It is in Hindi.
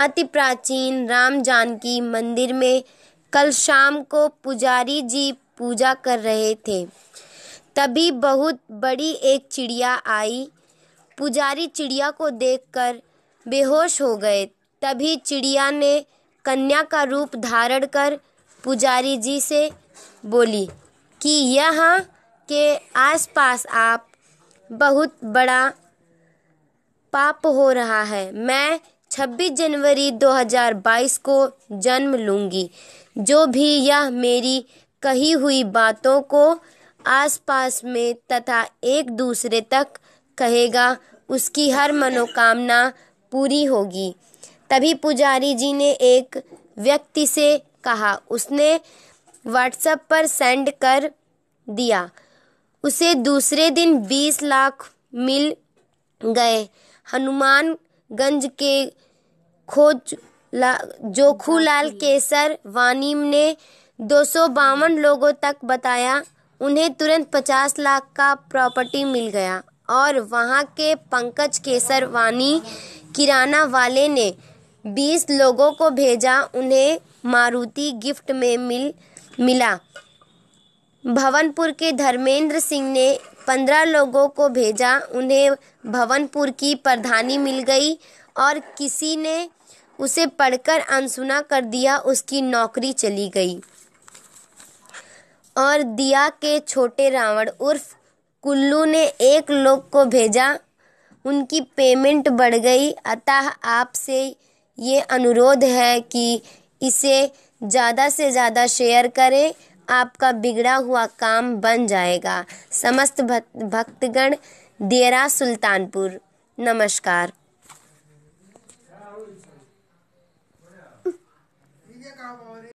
अति प्राचीन राम जानकी मंदिर में कल शाम को पुजारी जी पूजा कर रहे थे तभी बहुत बड़ी एक चिड़िया आई पुजारी चिड़िया को देखकर बेहोश हो गए तभी चिड़िया ने कन्या का रूप धारण कर पुजारी जी से बोली कि यहाँ के आसपास आप बहुत बड़ा पाप हो रहा है मैं 26 जनवरी 2022 को जन्म लूंगी जो भी यह मेरी कही हुई बातों को आसपास में तथा एक दूसरे तक कहेगा उसकी हर मनोकामना पूरी होगी तभी पुजारी जी ने एक व्यक्ति से कहा उसने व्हाट्सएप पर सेंड कर दिया उसे दूसरे दिन बीस लाख मिल गए हनुमान गंज के खोज ला, जोखूलाल केसर वानी ने दो लोगों तक बताया उन्हें तुरंत 50 लाख का प्रॉपर्टी मिल गया और वहां के पंकज केसर वानी किराना वाले ने 20 लोगों को भेजा उन्हें मारुति गिफ्ट में मिल मिला भवनपुर के धर्मेंद्र सिंह ने पंद्रह लोगों को भेजा उन्हें भवनपुर की प्रधानी मिल गई और किसी ने उसे पढ़कर अनसुना कर दिया उसकी नौकरी चली गई और दिया के छोटे रावण उर्फ कुल्लू ने एक लोग को भेजा उनकी पेमेंट बढ़ गई अतः आपसे ये अनुरोध है कि इसे ज़्यादा से ज़्यादा शेयर करें आपका बिगड़ा हुआ काम बन जाएगा समस्त भक्तगण देरा सुल्तानपुर नमस्कार